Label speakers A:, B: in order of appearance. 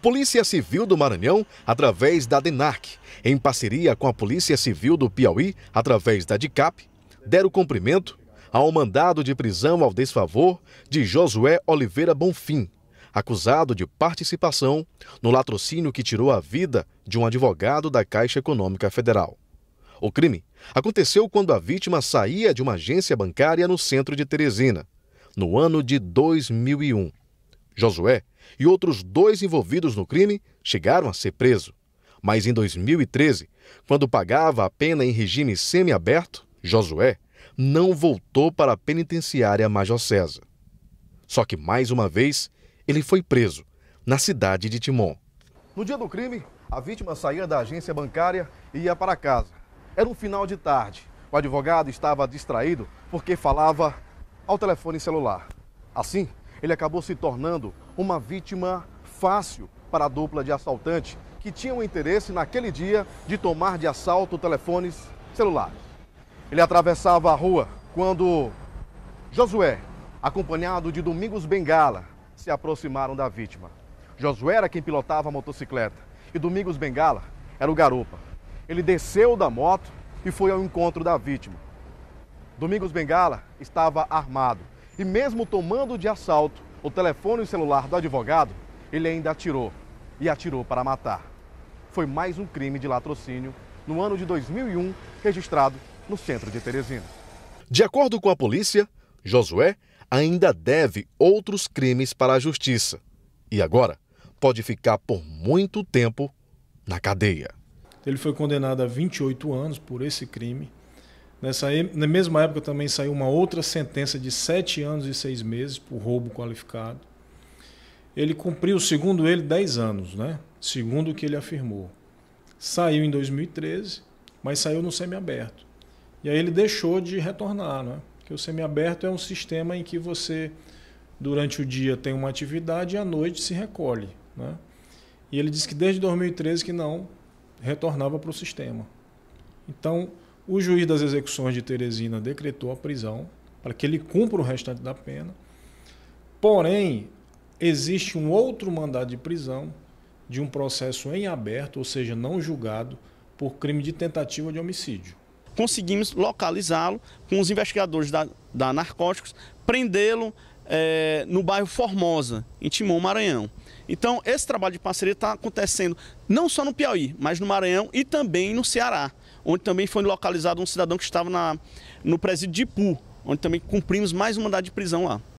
A: A Polícia Civil do Maranhão, através da DENARC, em parceria com a Polícia Civil do Piauí, através da DICAP, deram cumprimento ao mandado de prisão ao desfavor de Josué Oliveira Bonfim, acusado de participação no latrocínio que tirou a vida de um advogado da Caixa Econômica Federal. O crime aconteceu quando a vítima saía de uma agência bancária no centro de Teresina, no ano de 2001. Josué e outros dois envolvidos no crime chegaram a ser presos. Mas em 2013, quando pagava a pena em regime semiaberto, Josué não voltou para a penitenciária Major César. Só que mais uma vez ele foi preso na cidade de Timon. No dia do crime, a vítima saía da agência bancária e ia para casa. Era um final de tarde. O advogado estava distraído porque falava ao telefone celular. Assim, ele acabou se tornando uma vítima fácil para a dupla de assaltante que tinham interesse naquele dia de tomar de assalto telefones celulares. Ele atravessava a rua quando Josué, acompanhado de Domingos Bengala, se aproximaram da vítima. Josué era quem pilotava a motocicleta e Domingos Bengala era o garupa. Ele desceu da moto e foi ao encontro da vítima. Domingos Bengala estava armado e mesmo tomando de assalto o telefone e celular do advogado, ele ainda atirou e atirou para matar. Foi mais um crime de latrocínio no ano de 2001, registrado no centro de Teresina. De acordo com a polícia, Josué ainda deve outros crimes para a justiça. E agora pode ficar por muito tempo na cadeia.
B: Ele foi condenado a 28 anos por esse crime. Nessa, na mesma época também saiu uma outra sentença de sete anos e seis meses por roubo qualificado. Ele cumpriu, segundo ele, dez anos, né? segundo o que ele afirmou. Saiu em 2013, mas saiu no semiaberto. E aí ele deixou de retornar, né? Porque o semiaberto é um sistema em que você, durante o dia, tem uma atividade e à noite se recolhe. Né? E ele disse que desde 2013 que não retornava para o sistema. Então, o juiz das execuções de Teresina decretou a prisão para que ele cumpra o restante da pena. Porém, existe um outro mandado de prisão de um processo em aberto, ou seja, não julgado, por crime de tentativa de homicídio. Conseguimos localizá-lo com os investigadores da, da Narcóticos,
A: prendê-lo é, no bairro Formosa, em Timon, Maranhão. Então, esse trabalho de parceria está acontecendo não só no Piauí, mas no Maranhão e também no Ceará onde também foi localizado um cidadão que estava na, no presídio de Ipu, onde também cumprimos mais um mandado de prisão lá.